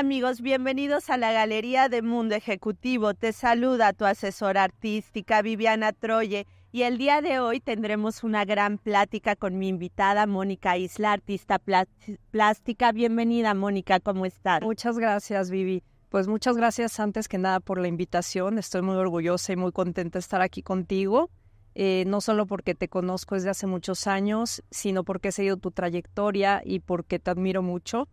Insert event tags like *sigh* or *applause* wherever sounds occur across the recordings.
amigos, bienvenidos a la Galería de Mundo Ejecutivo. Te saluda tu asesora artística Viviana Troye y el día de hoy tendremos una gran plática con mi invitada Mónica Isla, artista plástica. Bienvenida Mónica, ¿cómo estás? Muchas gracias Vivi. Pues muchas gracias antes que nada por la invitación. Estoy muy orgullosa y muy contenta de estar aquí contigo. Eh, no solo porque te conozco desde hace muchos años, sino porque he seguido tu trayectoria y porque te admiro mucho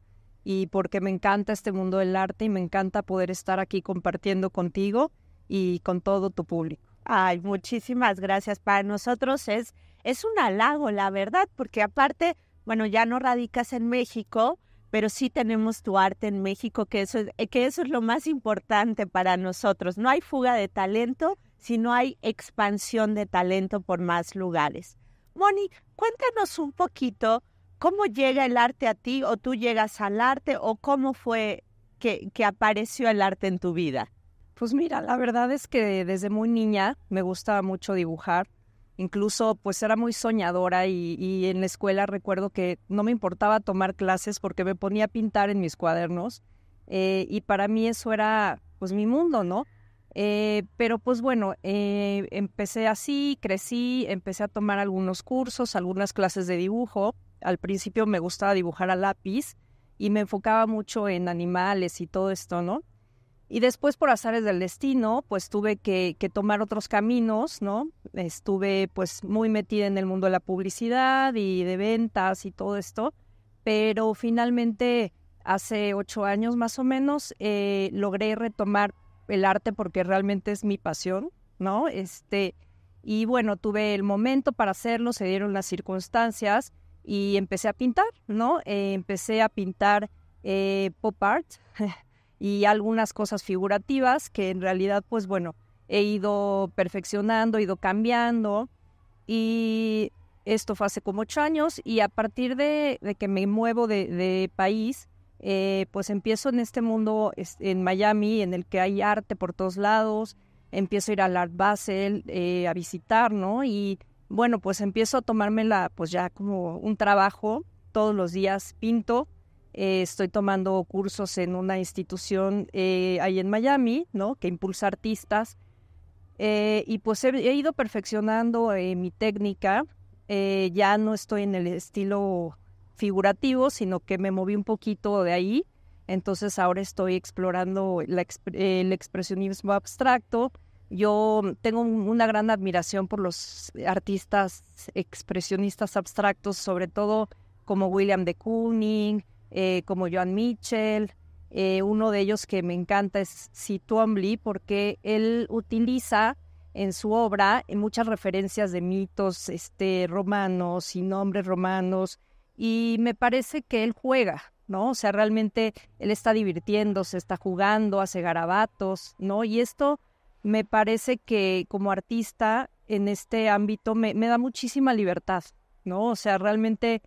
y porque me encanta este mundo del arte y me encanta poder estar aquí compartiendo contigo y con todo tu público. Ay, muchísimas gracias. Para nosotros es, es un halago, la verdad, porque aparte, bueno, ya no radicas en México, pero sí tenemos tu arte en México, que eso, que eso es lo más importante para nosotros. No hay fuga de talento, sino hay expansión de talento por más lugares. Moni, cuéntanos un poquito ¿Cómo llega el arte a ti o tú llegas al arte o cómo fue que, que apareció el arte en tu vida? Pues mira, la verdad es que desde muy niña me gustaba mucho dibujar. Incluso pues era muy soñadora y, en la escuela recuerdo que no me importaba tomar clases porque me ponía a pintar en mis cuadernos eh, y para mí eso era pues mi mundo, ¿no? Eh, pero pues bueno, eh, empecé así, crecí, empecé a tomar algunos cursos, algunas clases de dibujo al principio me gustaba dibujar a lápiz y me enfocaba mucho en animales y todo esto, ¿no? Y después, por azares del destino, pues tuve que, tomar otros caminos, ¿no? Estuve pues muy metida en el mundo de la publicidad y de ventas y todo esto, pero finalmente hace ocho años más o menos eh, logré retomar el arte porque realmente es mi pasión, ¿no? Este, y bueno, tuve el momento para hacerlo, se dieron las circunstancias y empecé a pintar, ¿no? Eh, empecé a pintar eh, pop art *laughs* y algunas cosas figurativas que en realidad, pues bueno, he ido perfeccionando, he ido cambiando y esto fue hace como ocho años y a partir de, que me muevo de, país, eh, pues empiezo en este mundo en Miami en el que hay arte por todos lados, empiezo a ir al Art Basel a visitar, ¿no? Y bueno, pues empiezo a tomármela pues ya como un trabajo, todos los días pinto, eh, estoy tomando cursos en una institución eh, ahí en Miami, ¿no? Que impulsa artistas. Eh, y pues he, ido perfeccionando mi técnica, ya no estoy en el estilo figurativo, sino que me moví un poquito de ahí. Entonces ahora estoy explorando el expresionismo abstracto, yo tengo una gran admiración por los artistas expresionistas abstractos, sobre todo como William de Kooning, eh, como Joan Mitchell. Eh, uno de ellos que me encanta es Cy Twombly, porque él utiliza en su obra eh, muchas referencias de mitos este, romanos y nombres romanos, y me parece que él juega, ¿no? O sea, realmente él está divirtiéndose, está jugando, hace garabatos, ¿no? Y esto me parece que como artista en este ámbito me, da muchísima libertad, ¿no? O sea, realmente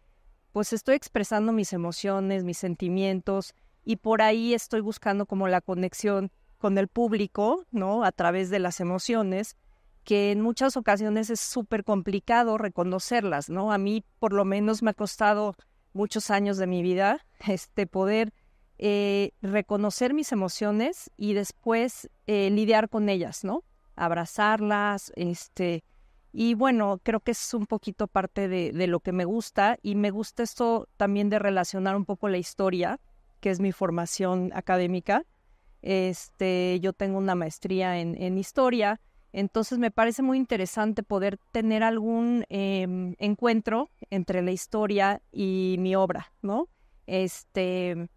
pues estoy expresando mis emociones, mis sentimientos y por ahí estoy buscando como la conexión con el público, ¿no? A través de las emociones, que en muchas ocasiones es súper complicado reconocerlas, ¿no? A mí por lo menos me ha costado muchos años de mi vida *laughs* este poder eh, reconocer mis emociones y después eh, lidiar con ellas, ¿no? Abrazarlas, este, y bueno, creo que es un poquito parte de, de, lo que me gusta y me gusta esto también de relacionar un poco la historia, que es mi formación académica. Este, yo tengo una maestría en, historia, entonces me parece muy interesante poder tener algún em, encuentro entre la historia y mi obra, ¿no? Este,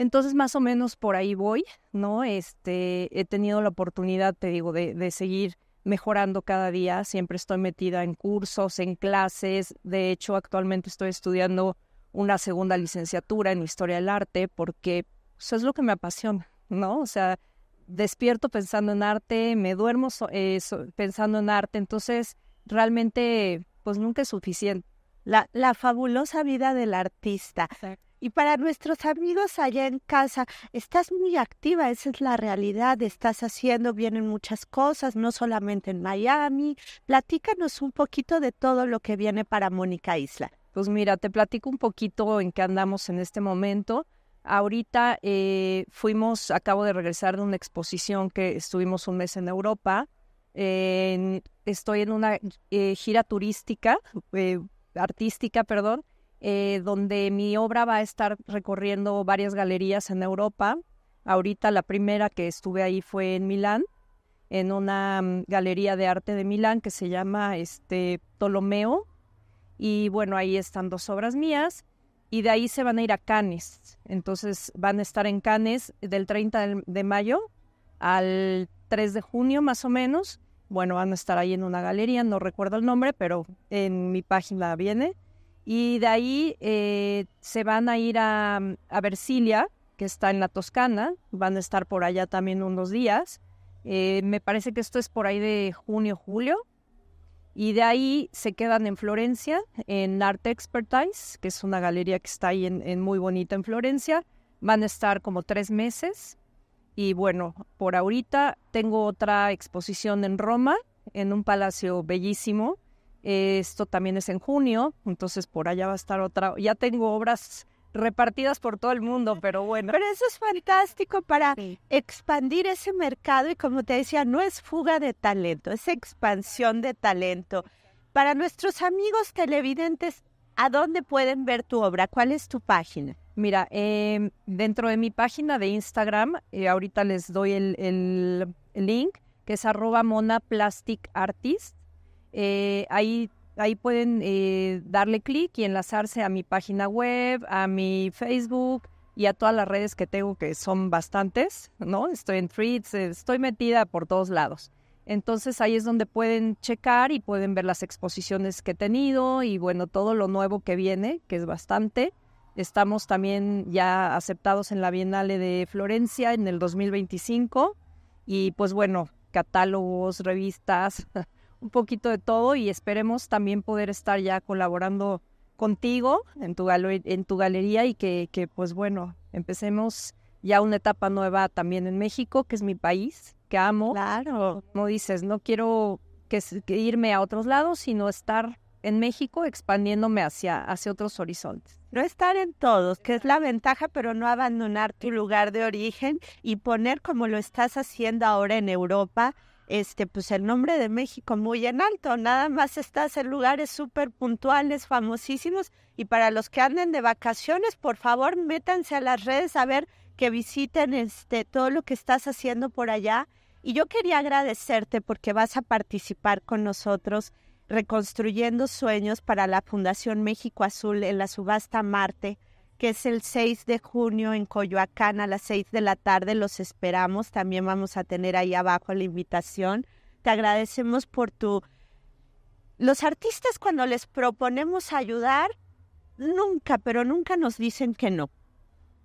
entonces, más o menos por ahí voy, ¿no? Este, he tenido la oportunidad, te digo, de, seguir mejorando cada día. Siempre estoy metida en cursos, en clases. De hecho, actualmente estoy estudiando una segunda licenciatura en Historia del Arte porque eso pues, es lo que me apasiona, ¿no? O sea, despierto pensando en arte, me duermo eh, pensando en arte. Entonces, realmente, pues nunca es suficiente. La, la fabulosa vida del artista. Exacto. Y para nuestros amigos allá en casa, estás muy activa, esa es la realidad, estás haciendo, vienen muchas cosas, no solamente en Miami. Platícanos un poquito de todo lo que viene para Mónica Isla. Pues mira, te platico un poquito en qué andamos en este momento. Ahorita eh, fuimos, acabo de regresar de una exposición que estuvimos un mes en Europa. estoy en una eh, gira turística, eh, artística, perdón, eh, donde mi obra va a estar recorriendo varias galerías en Europa. Ahorita la primera que estuve ahí fue en Milán, en una mm, galería de arte de Milán que se llama este, Ptolomeo. Y bueno, ahí están dos obras mías. Y de ahí se van a ir a Cannes. Entonces van a estar en Cannes del 30 de mayo al 3 de junio más o menos. Bueno, van a estar ahí en una galería, no recuerdo el nombre, pero en mi página viene. Y de ahí eh, se van a ir a, mm, a Versilia, que está en la Toscana, van a estar por allá también unos días. Eh, me parece que esto es por ahí de junio, julio. Y de ahí se quedan en Florencia, en Art Expertise, que es una galería que está ahí muy bonita en Florencia. Van a estar como tres meses. Y bueno, por ahorita tengo otra exposición en Roma, en un palacio bellísimo, esto también es en junio, entonces por allá va a estar otra. Ya tengo obras repartidas por todo el mundo, pero bueno. Pero eso es fantástico para expandir ese mercado y como te decía, no es fuga de talento, es expansión de talento. Para nuestros amigos televidentes, ¿a dónde pueden ver tu obra? ¿Cuál es tu página? Mira, em, dentro de mi página de Instagram, eh, ahorita les doy el link, que es arroba mona plastic artist. Eh, ahí, ahí pueden eh, darle clic y enlazarse a mi página web, a mi Facebook y a todas las redes que tengo, que son bastantes, ¿no? Estoy en Threads, eh, estoy metida por todos lados. Entonces ahí es donde pueden checar y pueden ver las exposiciones que he tenido y bueno, todo lo nuevo que viene, que es bastante. Estamos también ya aceptados en la Biennale de Florencia en el 2025 y pues bueno, catálogos, revistas, *laughs* un poquito de todo y esperemos también poder estar ya colaborando contigo en tu, en tu galería y que, pues bueno, empecemos ya una etapa nueva también en México, que es mi país, que amo. Claro. Como dices, no quiero que, irme a otros lados, sino estar en México expandiéndome hacia, hacia otros horizontes. No estar en todos, que es la ventaja, pero no abandonar tu lugar de origen y poner como lo estás haciendo ahora en Europa, este, pues el nombre de México muy en alto. Nada más estás en lugares súper puntuales, famosísimos. Y para los que anden de vacaciones, por favor, métanse a las redes a ver que visiten este, todo lo que estás haciendo por allá. Y yo quería agradecerte porque vas a participar con nosotros reconstruyendo sueños para la Fundación México Azul en la subasta Marte que es el 6 de junio en Coyoacán a las 6 de la tarde. Los esperamos. También vamos a tener ahí abajo la invitación. Te agradecemos por tu... Los artistas cuando les proponemos ayudar, nunca, pero nunca nos dicen que no.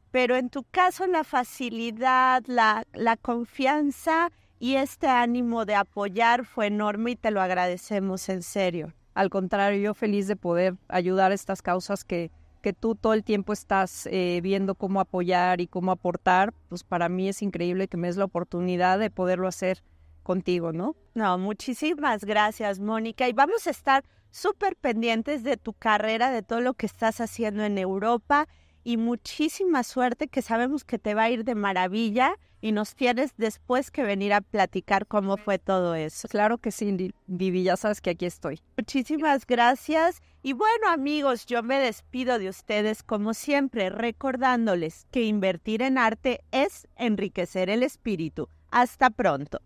Pero en tu caso, la facilidad, la, confianza y este ánimo de apoyar fue enorme y te lo agradecemos en serio. Al contrario, yo feliz de poder ayudar a estas causas que, que tú todo el tiempo estás eh, viendo cómo apoyar y cómo aportar, pues para mí es increíble que me des la oportunidad de poderlo hacer contigo, ¿no? No, muchísimas gracias, Mónica. Y vamos a estar súper pendientes de tu carrera, de todo lo que estás haciendo en Europa y muchísima suerte que sabemos que te va a ir de maravilla y nos tienes después que venir a platicar cómo fue todo eso. Claro que sí, Vivi, ya sabes que aquí estoy. Muchísimas gracias. Y bueno amigos, yo me despido de ustedes como siempre recordándoles que invertir en arte es enriquecer el espíritu. Hasta pronto.